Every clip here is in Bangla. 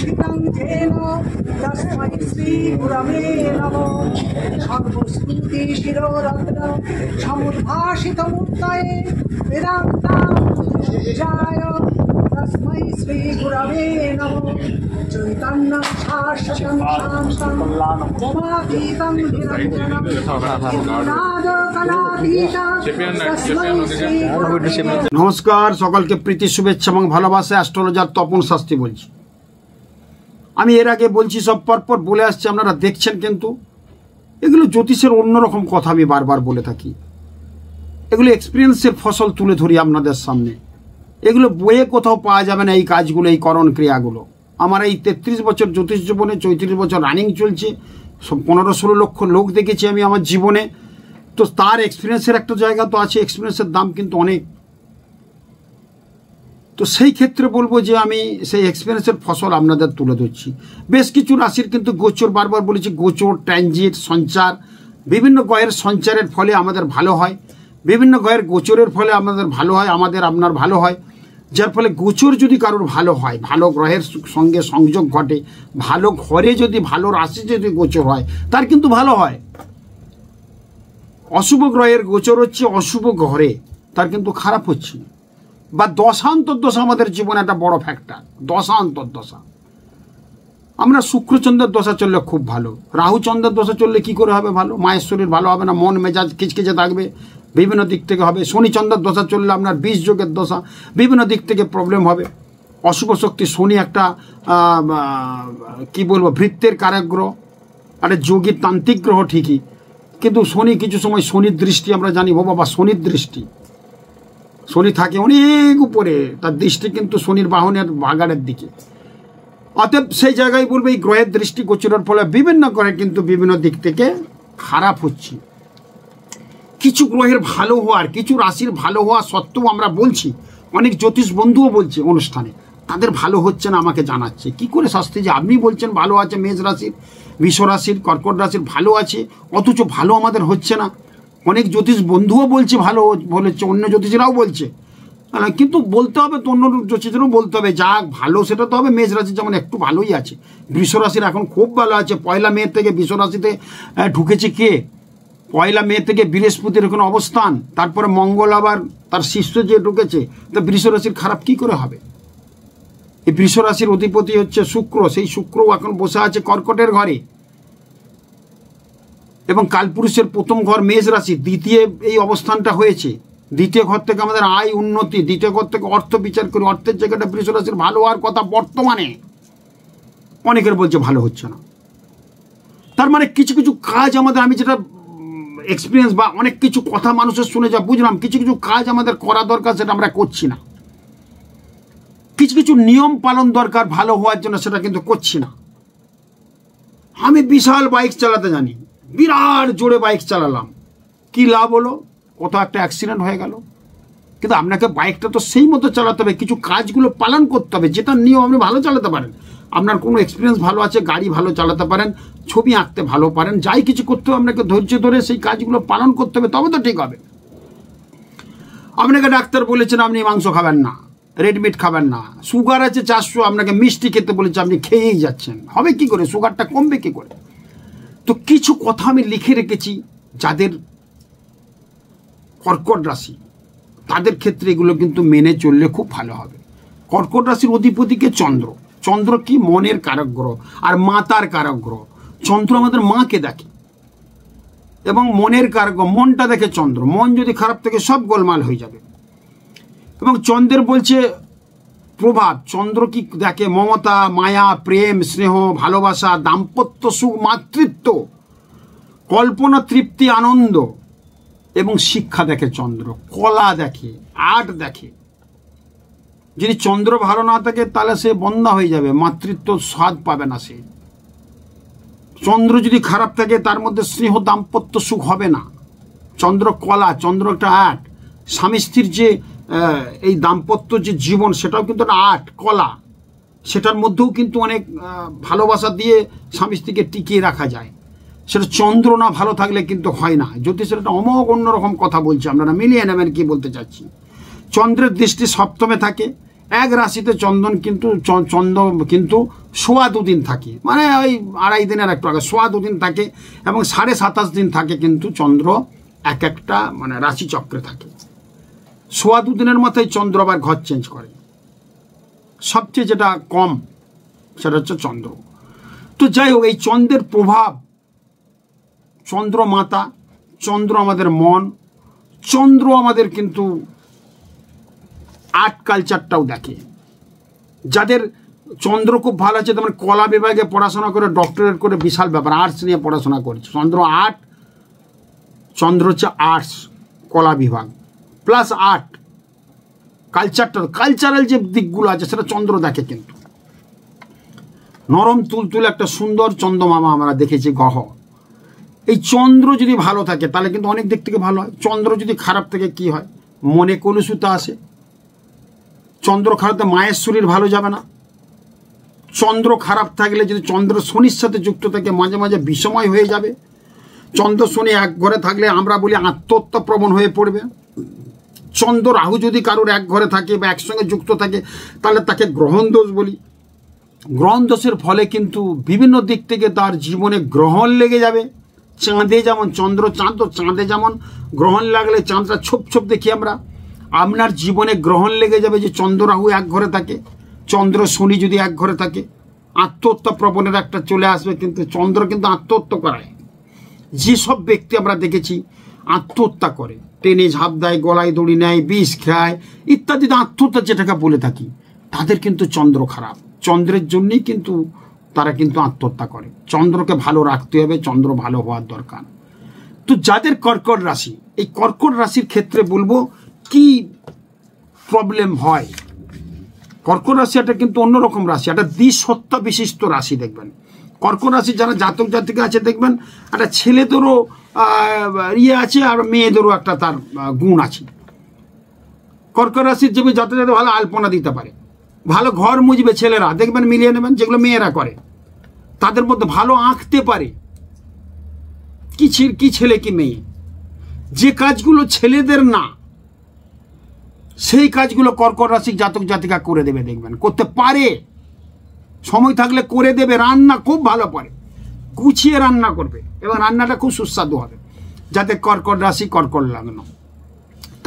শ্রী নমস্কার সকলকে প্রীতি শুভেচ্ছা এবং ভালোবাসে অ্যাস্ট্রোলজার তপন শাস্তি বলছি আমি এর আগে বলছি সব পরপর বলে আসছি আপনারা দেখছেন কিন্তু এগুলো জ্যোতিষের অন্যরকম কথা আমি বারবার বলে থাকি এগুলো এক্সপিরিয়েন্সের ফসল তুলে ধরি আপনাদের সামনে এগুলো বইয়ে কোথাও পাওয়া যাবে না এই কাজগুলো এই করণ ক্রিয়াগুলো আমার এই তেত্রিশ বছর জ্যোতিষ জীবনে চৌত্রিশ বছর রানিং চলছে পনেরো ষোলো লক্ষ লোক দেখেছি আমি আমার জীবনে তো তার এক্সপিরিয়েন্সের একটা জায়গা তো আছে এক্সপিরিয়েন্সের দাম কিন্তু অনেক তো সেই ক্ষেত্রে বলবো যে আমি সেই এক্সপিরিয়েন্সের ফসল আপনাদের তুলে ধরছি বেশ কিছু রাশির কিন্তু গোচর বারবার বলেছি গোচর ট্রানজিট সঞ্চার বিভিন্ন গয়ের সঞ্চারের ফলে আমাদের ভালো হয় বিভিন্ন গয়ের গোচরের ফলে আমাদের ভালো হয় আমাদের আপনার ভালো হয় যার ফলে গোচর যদি কারোর ভালো হয় ভালো গ্রহের সঙ্গে সংযোগ ঘটে ভালো ঘরে যদি ভালো রাশি যদি গোচর হয় তার কিন্তু ভালো হয় অশুভ গ্রহের গোচর হচ্ছে অশুভ ঘরে তার কিন্তু খারাপ হচ্ছে বা দশা আমাদের জীবনে একটা বড় ফ্যাক্টর দশা আমরা শুক্রচন্দ্রের দশা চললে খুব ভালো রাহুচন্দ্রের দশা চললে কি করে হবে ভালো মায়ের শরীর ভালো হবে না মন মেজাজ কিচকিচে থাকবে বিভিন্ন দিক থেকে হবে শনিচন্দ্রের দশা চললে আপনার বিষ যোগের দশা বিভিন্ন দিক থেকে প্রবলেম হবে অশুভ শক্তি শনি একটা কি বলবো ভৃত্তের কারাগ্রহ আরে যোগী যোগীর তান্ত্রিক গ্রহ ঠিকই কিন্তু শনি কিছু সময় শনির দৃষ্টি আমরা জানি বাবা শনির দৃষ্টি শনি থাকে অনেক উপরে তার দৃষ্টি কিন্তু শনির বাহনের বাগানের দিকে অতএব সেই জায়গায় বলবে এই গ্রহের দৃষ্টি গোচরের ফলে বিভিন্ন গ্রহে কিন্তু বিভিন্ন দিক থেকে খারাপ হচ্ছে কিছু গ্রহের ভালো হওয়ার কিছু রাশির ভালো হওয়া সত্ত্বেও আমরা বলছি অনেক জ্যোতিষ বন্ধুও বলছে অনুষ্ঠানে তাদের ভালো হচ্ছে না আমাকে জানাচ্ছে কি করে শাস্তি যে আপনি বলছেন ভালো আছে মেষ রাশির মিশ রাশির কর্কট রাশির ভালো আছে অথচ ভালো আমাদের হচ্ছে না অনেক জ্যোতিষ বন্ধুও বলছে ভালো বলেছে অন্য জ্যোতিষীরাও বলছে কিন্তু বলতে হবে তো অন্য জ্যোতিষেরও বলতে হবে যা ভালো সেটা তো হবে মেষ রাশি যেমন একটু ভালোই আছে বৃষরাশির এখন খুব ভালো আছে পয়লা মে থেকে বৃষরাশিতে ঢুকেছে কে পয়লা মে থেকে বৃহস্পতির এখন অবস্থান তারপরে মঙ্গল আবার তার শিষ্য যে ঢুকেছে তা বৃষরাশির খারাপ কি করে হবে এই বৃষরাশির অধিপতি হচ্ছে শুক্র সেই শুক্রও এখন বসে আছে কর্কটের ঘরে এবং কালপুরুষের প্রথম ঘর মেষ রাশি দ্বিতীয় এই অবস্থানটা হয়েছে দ্বিতীয় ঘর থেকে আমাদের আয় উন্নতি দ্বিতীয় ঘর থেকে অর্থ বিচার করি অর্থের জায়গাটা বৃষ রাশির ভালো হওয়ার কথা বর্তমানে অনেকের বলছে ভালো হচ্ছে না তার মানে কিছু কিছু কাজ আমাদের আমি যেটা এক্সপিরিয়েন্স বা অনেক কিছু কথা মানুষের শুনে যা বুঝলাম কিছু কিছু কাজ আমাদের করা দরকার সেটা আমরা করছি না কিছু কিছু নিয়ম পালন দরকার ভালো হওয়ার জন্য সেটা কিন্তু করছি না আমি বিশাল বাইক চালাতে জানি বিরাট জোরে বাইক চালালাম কি লাভ হলো কোথাও একটা অ্যাক্সিডেন্ট হয়ে গেল কিন্তু আপনাকে বাইকটা তো সেই মতো চালাতে হবে কিছু কাজগুলো পালন করতে হবে যেটা নিয়েও আপনি ভালো চালাতে পারেন আপনার কোনো এক্সপিরিয়েন্স ভালো আছে গাড়ি ভালো চালাতে পারেন ছবি আঁকতে ভালো পারেন যাই কিছু করতে হবে আপনাকে ধৈর্য ধরে সেই কাজগুলো পালন করতে হবে তবে তো ঠিক হবে আপনাকে ডাক্তার বলেছেন আপনি মাংস খাবেন না রেড খাবেন না সুগার আছে চারশো আপনাকে মিষ্টি খেতে বলেছে আপনি খেয়েই যাচ্ছেন হবে কি করে সুগারটা কমবে কি করে তো কিছু কথা আমি লিখে রেখেছি যাদের কর্কট রাশি তাদের ক্ষেত্রে এগুলো কিন্তু মেনে চললে খুব ভালো হবে কর্কট রাশির অধিপতিকে চন্দ্র চন্দ্র কি মনের কারক গ্রহ আর মাতার কারক গ্রহ চন্দ্র আমাদের মাকে দেখে এবং মনের কারক মনটা দেখে চন্দ্র মন যদি খারাপ থাকে সব গোলমাল হয়ে যাবে এবং চন্দ্রের বলছে প্রভাব চন্দ্র কি দেখে মমতা মায়া প্রেম স্নেহ ভালোবাসা দাম্পত্য সুখ মাতৃত্ব কল্পনা তৃপ্তি আনন্দ এবং শিক্ষা দেখে চন্দ্র কলা দেখে আর্ট দেখে যদি চন্দ্র ভালো না থাকে তাহলে সে বন্ধা হয়ে যাবে মাতৃত্ব স্বাদ পাবে না সে চন্দ্র যদি খারাপ থাকে তার মধ্যে স্নেহ দাম্পত্য সুখ হবে না চন্দ্র কলা চন্দ্র একটা আর্ট স্বামী স্ত্রীর যে হ্যাঁ, এই দাম্পত্য যে জীবন সেটাও কিন্তু একটা আর্ট কলা সেটার মধ্যেও কিন্তু অনেক ভালোবাসা দিয়ে স্বামী স্ত্রীকে টিকিয়ে রাখা যায় সেটা চন্দ্র না ভালো থাকলে কিন্তু হয় না জ্যোতিষের একটা অমোক অন্যরকম কথা বলছে আপনারা মিলিয়ে নেবেন কি বলতে চাচ্ছি চন্দ্রের দৃষ্টি সপ্তমে থাকে এক রাশিতে চন্দন কিন্তু চন্দ্র কিন্তু সোয়া দুদিন থাকে মানে ওই আড়াই দিনের একটু আগে সোয়া দুদিন থাকে এবং সাড়ে সাতাশ দিন থাকে কিন্তু চন্দ্র এক একটা মানে রাশিচক্রে থাকে সোয়া দুদিনের মতোই চন্দ্র আবার ঘর চেঞ্জ করে সবচেয়ে যেটা কম সেটা হচ্ছে চন্দ্র তো যাই হোক এই চন্দ্রের প্রভাব চন্দ্র মাতা চন্দ্র আমাদের মন চন্দ্র আমাদের কিন্তু আর্ট কালচারটাও দেখে যাদের চন্দ্র খুব ভালো আছে তেমন কলা বিভাগে পড়াশোনা করে ডক্টরেট করে বিশাল ব্যাপার আর্টস নিয়ে পড়াশোনা করছে চন্দ্র আর্ট চন্দ্র হচ্ছে আর্টস কলা বিভাগ প্লাস আর্ট কালচারটা কালচারাল যে দিকগুলো আছে সেটা চন্দ্র দেখে কিন্তু নরম তুলতুল একটা সুন্দর চন্দ্রমামা আমরা দেখেছি গহ এই চন্দ্র যদি ভালো থাকে তাহলে কিন্তু অনেক দিক থেকে ভালো হয় চন্দ্র যদি খারাপ থেকে কি হয় মনে কলুষুতা আসে চন্দ্র খারাপ মায়ের শরীর ভালো যাবে না চন্দ্র খারাপ থাকলে যদি চন্দ্র শনির সাথে যুক্ত থাকে মাঝে মাঝে বিষময় হয়ে যাবে চন্দ্র শনি এক ঘরে থাকলে আমরা বলি আত্মহত্যা প্রবণ হয়ে পড়বে চন্দ্র রাহু যদি কারোর এক ঘরে থাকে বা একসঙ্গে যুক্ত থাকে তাহলে তাকে গ্রহণ দোষ বলি গ্রহণ দোষের ফলে কিন্তু বিভিন্ন দিক থেকে তার জীবনে গ্রহণ লেগে যাবে চাঁদে যেমন চন্দ্র চাঁদ তো চাঁদে যেমন গ্রহণ লাগলে চাঁদটা ছোপ ছোপ দেখি আমরা আপনার জীবনে গ্রহণ লেগে যাবে যে চন্দ্র রাহু এক ঘরে থাকে চন্দ্র শনি যদি এক ঘরে থাকে আত্মহত্যা প্রবণের একটা চলে আসবে কিন্তু চন্দ্র কিন্তু আত্মহত্যা করায় যেসব ব্যক্তি আমরা দেখেছি আত্মহত্যা করে টেনে ঝাঁপ দেয় গলায় দড়ি নেয় বিষ খায় ইত্যাদিতে আত্মহত্যা যেটাকে বলে থাকি তাদের কিন্তু চন্দ্র খারাপ চন্দ্রের জন্যেই কিন্তু তারা কিন্তু আত্মহত্যা করে চন্দ্রকে ভালো রাখতে হবে চন্দ্র ভালো হওয়ার দরকার তো যাদের কর্কট রাশি এই কর্কট রাশির ক্ষেত্রে বলবো কি প্রবলেম হয় কর্কট রাশি একটা কিন্তু অন্যরকম রাশি একটা দ্বিসত্তা বিশিষ্ট রাশি দেখবেন কর্ক রাশি যারা জাতক জাতিকা আছে দেখবেন একটা ছেলেদেরও ইয়ে আছে আর মেয়েদেরও একটা তার গুণ আছে কর্ক রাশির যে যত যত ভালো আলপনা দিতে পারে ভালো ঘর মুজবে ছেলেরা দেখবেন মিলিয়ে নেবেন যেগুলো মেয়েরা করে তাদের মধ্যে ভালো আঁকতে পারে কি কি ছেলে কি মেয়ে যে কাজগুলো ছেলেদের না সেই কাজগুলো কর্কট রাশির জাতক জাতিকা করে দেবে দেখবেন করতে পারে সময় থাকলে করে দেবে রান্না খুব ভালো পারে কুচিয়ে রান্না করবে এবং রান্নাটা খুব সুস্বাদু হবে যাতে কর্কট রাশি কর্কট লাগানো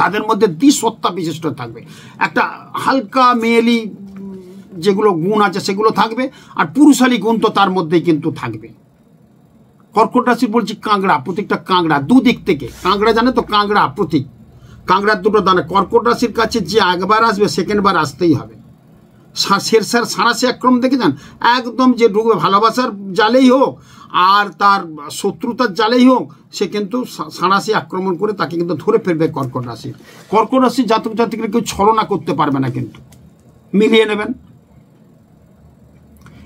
তাদের মধ্যে দ্বিসত্তা বিশিষ্ট থাকবে একটা হালকা মেয়েলি যেগুলো গুণ আছে সেগুলো থাকবে আর পুরুষালি গুণ তো তার মধ্যেই কিন্তু থাকবে কর্কট রাশি বলছি কাঁকড়া প্রতীকটা কাঁকড়া দুদিক থেকে কাঁকড়া জানে তো কাঁকড়া প্রতীক কাঁকড়ার দুটো দানা কর্কট রাশির কাছে যে একবার আসবে সেকেন্ডবার আসতেই হবে শেরশার সাঁড়াশি আক্রম দেখে যান একদম যে ডুবে ভালোবাসার জালেই হোক আর তার শত্রুতার জালেই হোক সে কিন্তু সাঁড়াশি আক্রমণ করে তাকে কিন্তু ধরে ফেলবে কর্কট রাশি কর্কট রাশি জাতক জাতিকে কেউ ছলনা করতে পারবে না কিন্তু মিলিয়ে নেবেন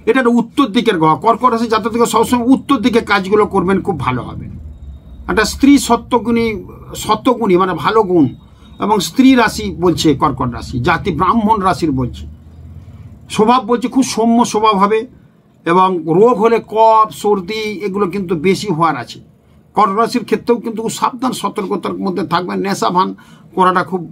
এটা একটা উত্তর দিকের গ্রহ কর্কট রাশি জাতক থেকে সবসময় উত্তর দিকে কাজগুলো করবেন খুব ভালো হবে একটা স্ত্রী সত্যগুণী সত্যগুণী মানে ভালো গুণ এবং স্ত্রী রাশি বলছে কর্কট রাশি জাতি ব্রাহ্মণ রাশির বলছে স্বভাব বলছে খুব সৌম্য স্বভাব হবে এবং রোগ হলে কফ সর্দি এগুলো কিন্তু বেশি হওয়ার আছে কটরাশির ক্ষেত্রেও কিন্তু সাবধান সতর্কতার মধ্যে থাকবে নেশা ভান করাটা খুব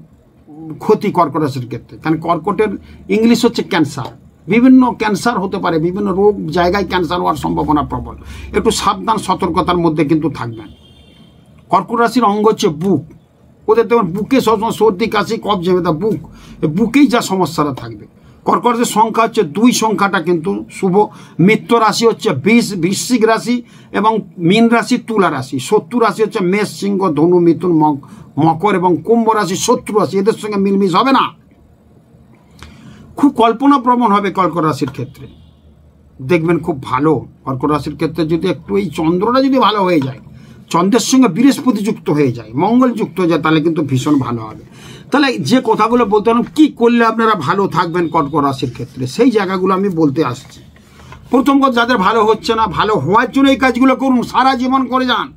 ক্ষতি কর্করাশির ক্ষেত্রে কারণ কর্কটের ইংলিশ হচ্ছে ক্যান্সার বিভিন্ন ক্যান্সার হতে পারে বিভিন্ন রোগ জায়গায় ক্যান্সার হওয়ার সম্ভাবনা প্রবল একটু সাবধান সতর্কতার মধ্যে কিন্তু থাকবেন কর্কট রাশির অঙ্গ হচ্ছে বুক ওদের দেখবেন বুকে সবসময় সর্দি কাশি কফ জমে তা বুক বুকেই যা সমস্যাটা থাকবে কর্কটের সংখ্যা হচ্ছে দুই সংখ্যাটা কিন্তু শুভ মিত্র রাশি হচ্ছে বিষ বৃশ্চিক রাশি এবং মীন রাশি তুলা রাশি শত্রু রাশি হচ্ছে মেষ সিংহ ধনু মিথুন মকর এবং কুম্ভ রাশি শত্রু রাশি এদের সঙ্গে মিলমিশ হবে না খুব কল্পনাপ্রবণ হবে কর্কট রাশির ক্ষেত্রে দেখবেন খুব ভালো কর্কট রাশির ক্ষেত্রে যদি একটু এই চন্দ্রটা যদি ভালো হয়ে যায় চন্দ্রের সঙ্গে বৃহস্পতি যুক্ত হয়ে যায় মঙ্গল যুক্ত হয়ে যায় তাহলে কিন্তু ভীষণ ভালো হবে তাহলে যে কথাগুলো বলতে হলাম কী করলে আপনারা ভালো থাকবেন কটক রাশির ক্ষেত্রে সেই জায়গাগুলো আমি বলতে আসছি প্রথম কথা যাদের ভালো হচ্ছে না ভালো হওয়ার জন্য এই কাজগুলো করুন সারা জীবন করে যান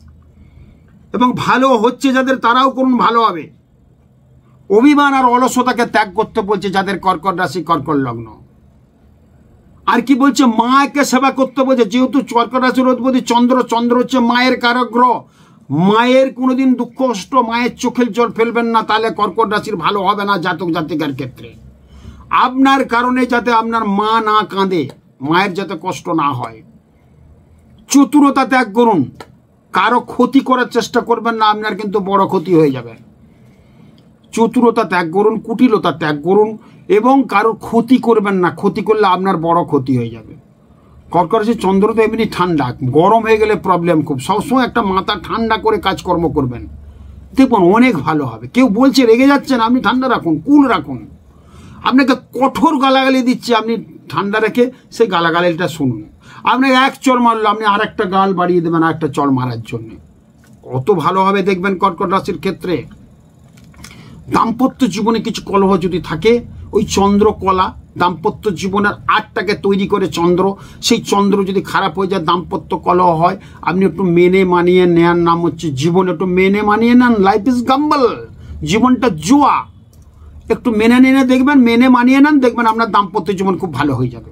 এবং ভালো হচ্ছে যাদের তারাও করুন ভালো হবে অভিমান আর অলসতাকে ত্যাগ করতে বলছে যাদের কর্কট রাশি কর্কট লগ্ন আর কি বলছে মাকে সেবা করতে বলছে যেহেতু কর্কট রাশির অধিপতি চন্দ্র চন্দ্র হচ্ছে মায়ের কারক গ্রহ মায়ের কোনোদিন দুঃখ কষ্ট মায়ের চোখের জল ফেলবেন না তাহলে কর্কট রাশির ভালো হবে না জাতক জাতিকার ক্ষেত্রে আপনার কারণে যাতে আপনার মা না কাঁদে মায়ের যাতে কষ্ট না হয় চতুরতা ত্যাগ করুন কারো ক্ষতি করার চেষ্টা করবেন না আপনার কিন্তু বড় ক্ষতি হয়ে যাবে চতুরতা ত্যাগ করুন কুটিলতা ত্যাগ করুন এবং কারোর ক্ষতি করবেন না ক্ষতি করলে আপনার বড় ক্ষতি হয়ে যাবে কর্কট চন্দ্র তো এমনি ঠান্ডা গরম হয়ে গেলে প্রবলেম খুব সবসময় একটা মাথা ঠান্ডা করে কাজকর্ম করবেন দেখুন অনেক ভালো হবে কেউ বলছে রেগে যাচ্ছেন আপনি ঠান্ডা রাখুন কুল রাখুন আপনাকে কঠোর গালাগালি দিচ্ছে আপনি ঠান্ডা রেখে সেই গালাগালিটা শুনুন আপনাকে এক চর মারলো আপনি আর একটা গাল বাড়িয়ে দেবেন আর একটা চর মারার জন্য কত ভালো হবে দেখবেন কর্কট রাশির ক্ষেত্রে দাম্পত্য জীবনে কিছু কলহ যদি থাকে ওই চন্দ্রকলা দাম্পত্য জীবনের আটটাকে তৈরি করে চন্দ্র সেই চন্দ্র যদি খারাপ হয়ে যায় দাম্পত্য কলহ হয় আপনি একটু মেনে মানিয়ে নেয়ার নাম হচ্ছে জীবন একটু মেনে মানিয়ে নেন লাইফ ইজ গাম্বল জীবনটা জুয়া একটু মেনে নিয়ে দেখবেন মেনে মানিয়ে নেন দেখবেন আপনার দাম্পত্য জীবন খুব ভালো হয়ে যাবে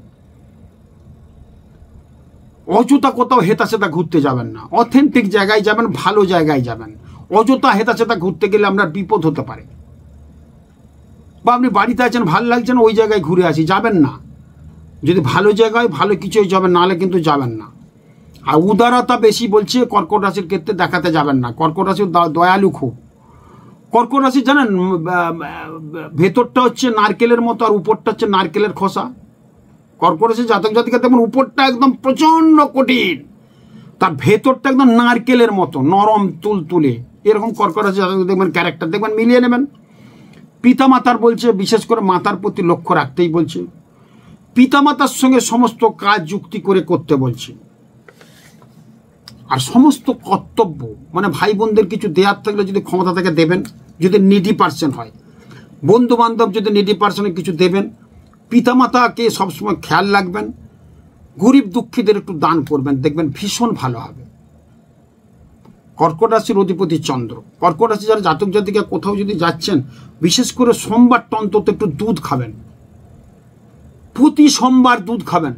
অযথা কোথাও হেতা সেতা ঘুরতে যাবেন না অথেন্টিক জায়গায় যাবেন ভালো জায়গায় যাবেন অযথা হেতা সেতা ঘুরতে গেলে আপনার বিপদ হতে পারে বা আপনি বাড়িতে আছেন ভালো লাগছেন ওই জায়গায় ঘুরে আসি যাবেন না যদি ভালো জায়গায় ভালো কিছু যাবেন নাহলে কিন্তু যাবেন না আর উদারতা বেশি বলছে কর্কট রাশির ক্ষেত্রে দেখাতে যাবেন না কর্কট রাশির দয়ালু খুব কর্কট রাশি জানেন ভেতরটা হচ্ছে নারকেলের মতো আর উপরটা হচ্ছে নারকেলের খোসা কর্কট রাশি জাতক জাতিকে তেমন উপরটা একদম প্রচণ্ড কঠিন তার ভেতরটা একদম নারকেলের মতো নরম তুল তুলে এরকম কর্কট রাশি জাতক দেখবেন ক্যারেক্টার দেখবেন মিলিয়ে নেবেন পিতামাতার বলছে বিশেষ করে মাতার প্রতি লক্ষ্য রাখতেই বলছে পিতামাতার সঙ্গে সমস্ত কাজ যুক্তি করে করতে বলছে আর সমস্ত কর্তব্য মানে ভাই বোনদের কিছু দেয়ার থাকলে যদি ক্ষমতা থেকে দেবেন যদি নিডি পার্সন হয় বন্ধু বান্ধব যদি নিডি পার্সনে কিছু দেবেন পিতামাতাকে সবসময় খেয়াল রাখবেন গরিব দুঃখীদের একটু দান করবেন দেখবেন ভীষণ ভালো হবে কর্কট রাশির অধিপতি চন্দ্র কর্কট রাশি যারা জাতক জাতিকা কোথাও যদি যাচ্ছেন বিশেষ করে সোমবার অন্তত একটু দুধ খাবেন প্রতি সোমবার দুধ খাবেন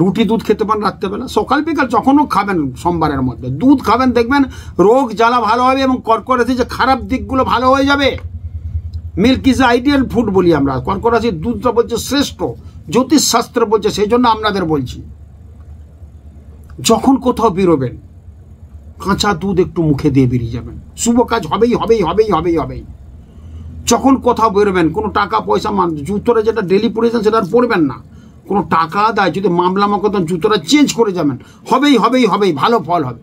রুটি দুধ খেতে পান রাত্রেবেলা সকাল বিকাল যখনও খাবেন সোমবারের মধ্যে দুধ খাবেন দেখবেন রোগ জ্বালা ভালো হবে এবং কর্কট রাশি যে খারাপ দিকগুলো ভালো হয়ে যাবে মিল্ক ইজ আইডিয়াল ফুড বলি আমরা কর্কট রাশির দুধটা বলছে শ্রেষ্ঠ জ্যোতিষশাস্ত্র বলছে সেই জন্য আপনাদের বলছি যখন কোথাও বেরোবেন কাঁচা দুধ একটু মুখে দিয়ে বেরিয়ে যাবেন শুভ কাজ হবেই হবেই হবেই হবেই হবেই যখন কোথাও বেরোবেন কোনো টাকা পয়সা মান জুতোটা যেটা ডেলি পড়েছেন সেটা আর পড়বেন না কোনো টাকা দেয় যদি মামলা মকদম জুতোটা চেঞ্জ করে যাবেন হবেই হবেই হবেই ভালো ফল হবে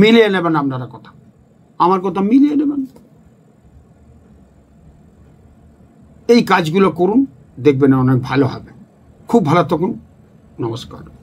মিলিয়ে নেবেন আপনারা কথা আমার কথা মিলিয়ে নেবেন এই কাজগুলো করুন দেখবেন অনেক ভালো হবে খুব ভালো থাকুন নমস্কার